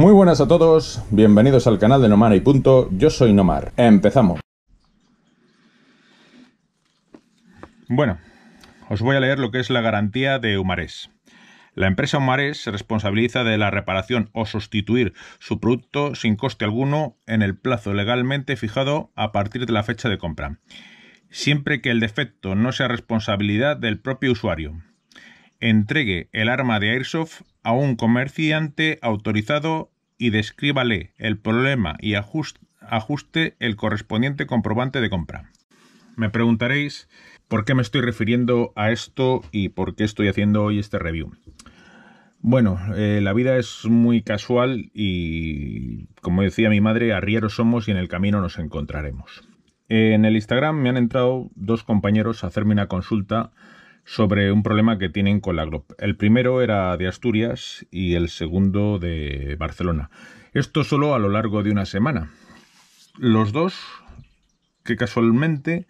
Muy buenas a todos, bienvenidos al canal de Nomar y Punto, yo soy Nomar, empezamos. Bueno, os voy a leer lo que es la garantía de Humarés. La empresa Humarés se responsabiliza de la reparación o sustituir su producto sin coste alguno en el plazo legalmente fijado a partir de la fecha de compra, siempre que el defecto no sea responsabilidad del propio usuario. Entregue el arma de Airsoft a un comerciante autorizado y descríbale el problema y ajuste el correspondiente comprobante de compra. Me preguntaréis por qué me estoy refiriendo a esto y por qué estoy haciendo hoy este review. Bueno, eh, la vida es muy casual y, como decía mi madre, arrieros somos y en el camino nos encontraremos. En el Instagram me han entrado dos compañeros a hacerme una consulta sobre un problema que tienen con la glob. El primero era de Asturias y el segundo de Barcelona. Esto solo a lo largo de una semana. Los dos que casualmente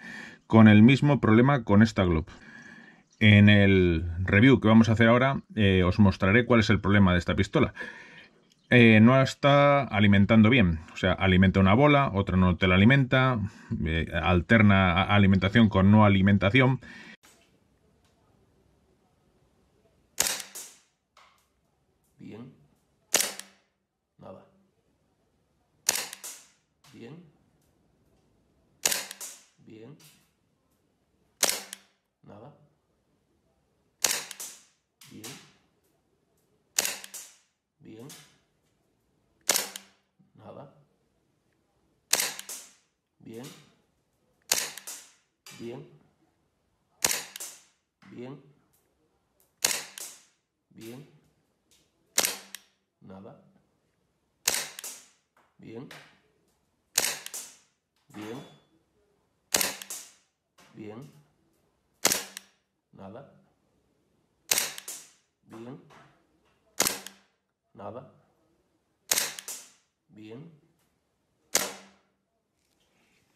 con el mismo problema con esta GLOB. En el review que vamos a hacer ahora eh, os mostraré cuál es el problema de esta pistola. Eh, no está alimentando bien. O sea, alimenta una bola, otra no te la alimenta, eh, alterna alimentación con no alimentación. Bien. Bien. Nada. Bien. Bien. Nada. Bien. Bien. Bien. Bien. Nada. Bien. Bien. Nada. Bien. Nada. Bien.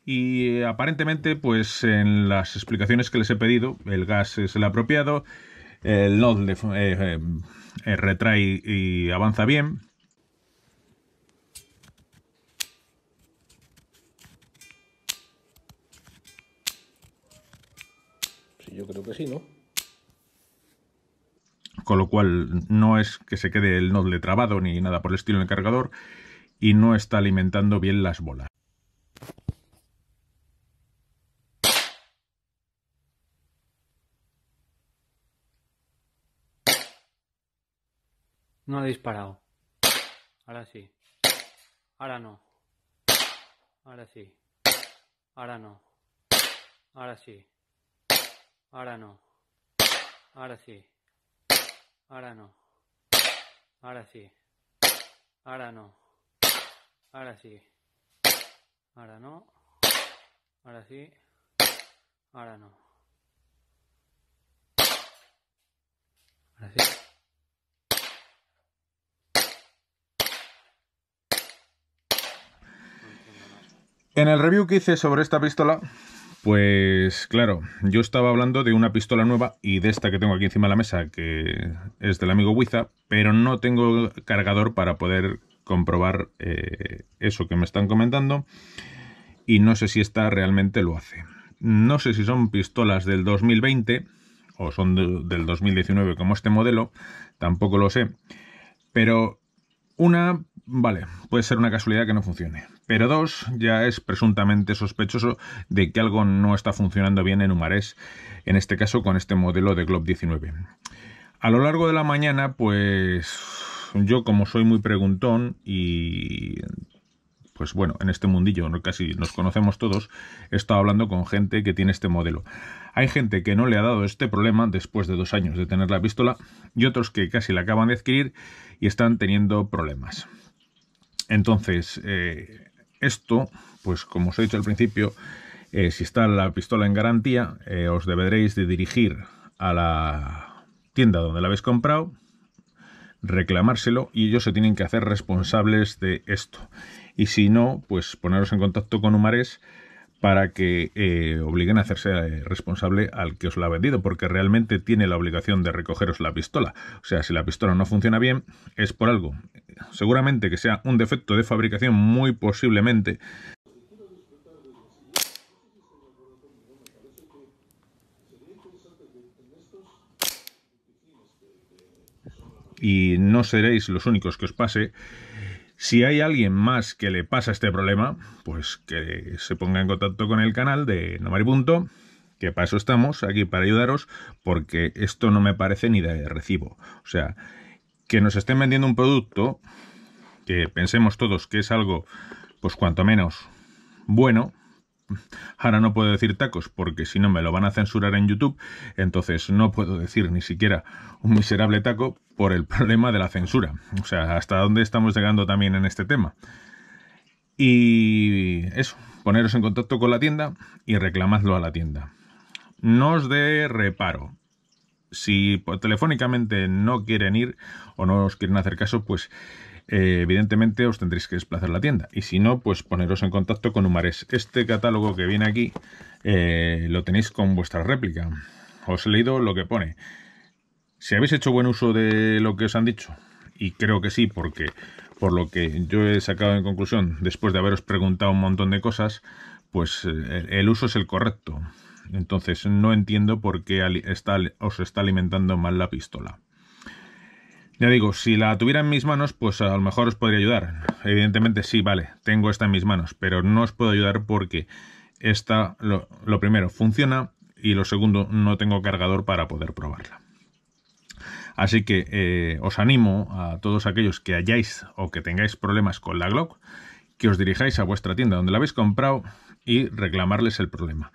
Y eh, aparentemente, pues en las explicaciones que les he pedido, el gas es el apropiado, el nod eh, eh, retrae y avanza bien, Yo creo que sí, ¿no? Con lo cual no es que se quede el noble trabado ni nada por el estilo en el cargador y no está alimentando bien las bolas. No ha disparado. Ahora sí. Ahora no. Ahora sí. Ahora no. Ahora sí. Ahora no. Ahora sí. Ahora no. Ahora sí. Ahora no. Ahora sí. Ahora no. Ahora sí. Ahora no. Ahora sí. En el review que hice sobre esta pistola, pues claro, yo estaba hablando de una pistola nueva y de esta que tengo aquí encima de la mesa, que es del amigo Wiza, pero no tengo cargador para poder comprobar eh, eso que me están comentando y no sé si esta realmente lo hace. No sé si son pistolas del 2020 o son del 2019 como este modelo, tampoco lo sé, pero una vale, puede ser una casualidad que no funcione. Pero dos, ya es presuntamente sospechoso de que algo no está funcionando bien en Humarés, en este caso con este modelo de Glob 19. A lo largo de la mañana, pues yo como soy muy preguntón y pues bueno, en este mundillo casi nos conocemos todos, he estado hablando con gente que tiene este modelo. Hay gente que no le ha dado este problema después de dos años de tener la pistola y otros que casi la acaban de adquirir y están teniendo problemas. Entonces, eh, esto, pues como os he dicho al principio, eh, si está la pistola en garantía, eh, os deberéis de dirigir a la tienda donde la habéis comprado, reclamárselo y ellos se tienen que hacer responsables de esto. Y si no, pues poneros en contacto con Humares para que eh, obliguen a hacerse eh, responsable al que os la ha vendido, porque realmente tiene la obligación de recogeros la pistola. O sea, si la pistola no funciona bien, es por algo. Seguramente que sea un defecto de fabricación, muy posiblemente, y no seréis los únicos que os pase, si hay alguien más que le pasa este problema, pues que se ponga en contacto con el canal de Nomari Punto, que para eso estamos aquí, para ayudaros, porque esto no me parece ni de recibo. O sea, que nos estén vendiendo un producto que pensemos todos que es algo, pues cuanto menos bueno. Ahora no puedo decir tacos porque si no me lo van a censurar en YouTube, entonces no puedo decir ni siquiera un miserable taco, por el problema de la censura. O sea, hasta dónde estamos llegando también en este tema. Y eso, poneros en contacto con la tienda y reclamadlo a la tienda. No os dé reparo. Si telefónicamente no quieren ir o no os quieren hacer caso, pues eh, evidentemente os tendréis que desplazar la tienda. Y si no, pues poneros en contacto con Humares. Este catálogo que viene aquí eh, lo tenéis con vuestra réplica. Os he leído lo que pone. Si habéis hecho buen uso de lo que os han dicho, y creo que sí, porque por lo que yo he sacado en conclusión, después de haberos preguntado un montón de cosas, pues eh, el, uso es el correcto. Entonces no entiendo por qué os está alimentando mal la pistola. Ya digo, si la tuviera en mis manos, pues a lo mejor os podría ayudar. Evidentemente sí, vale, tengo esta en mis manos, pero no os puedo ayudar porque esta, lo primero, funciona y lo segundo, no tengo cargador para poder probarla. Así que eh, os animo a todos aquellos que hayáis o que tengáis problemas con la Glock, que os dirijáis a vuestra tienda donde la habéis comprado y reclamarles el problema.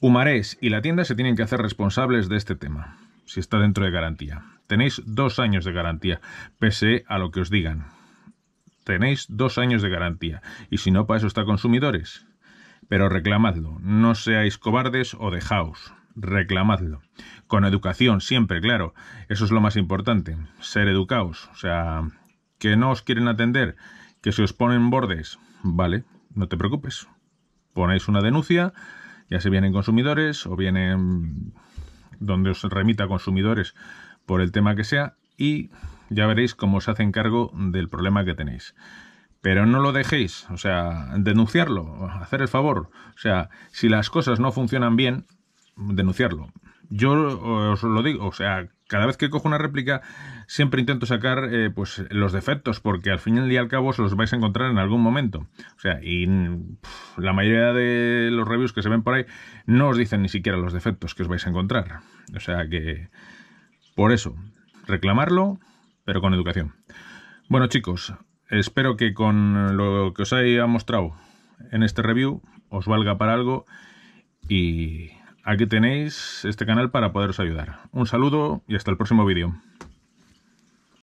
Humarés y la tienda se tienen que hacer responsables de este tema, si está dentro de garantía. Tenéis dos años de garantía, pese a lo que os digan. Tenéis dos años de garantía. Y si no, para eso está consumidores. Pero reclamadlo, no seáis cobardes o dejaos reclamadlo. Con educación, siempre, claro. Eso es lo más importante. Ser educados. O sea, que no os quieren atender, que se os ponen bordes. Vale, no te preocupes. Ponéis una denuncia, ya se vienen consumidores o vienen donde os remita consumidores por el tema que sea y ya veréis cómo se hacen cargo del problema que tenéis. Pero no lo dejéis, o sea, denunciarlo, hacer el favor. O sea, si las cosas no funcionan bien, denunciarlo. Yo os lo digo, o sea, cada vez que cojo una réplica siempre intento sacar eh, pues los defectos porque al fin y al cabo os los vais a encontrar en algún momento o sea y la mayoría de los reviews que se ven por ahí no os dicen ni siquiera los defectos que os vais a encontrar o sea que por eso reclamarlo pero con educación bueno chicos espero que con lo que os haya mostrado en este review os valga para algo y Aquí tenéis este canal para poderos ayudar. Un saludo y hasta el próximo vídeo.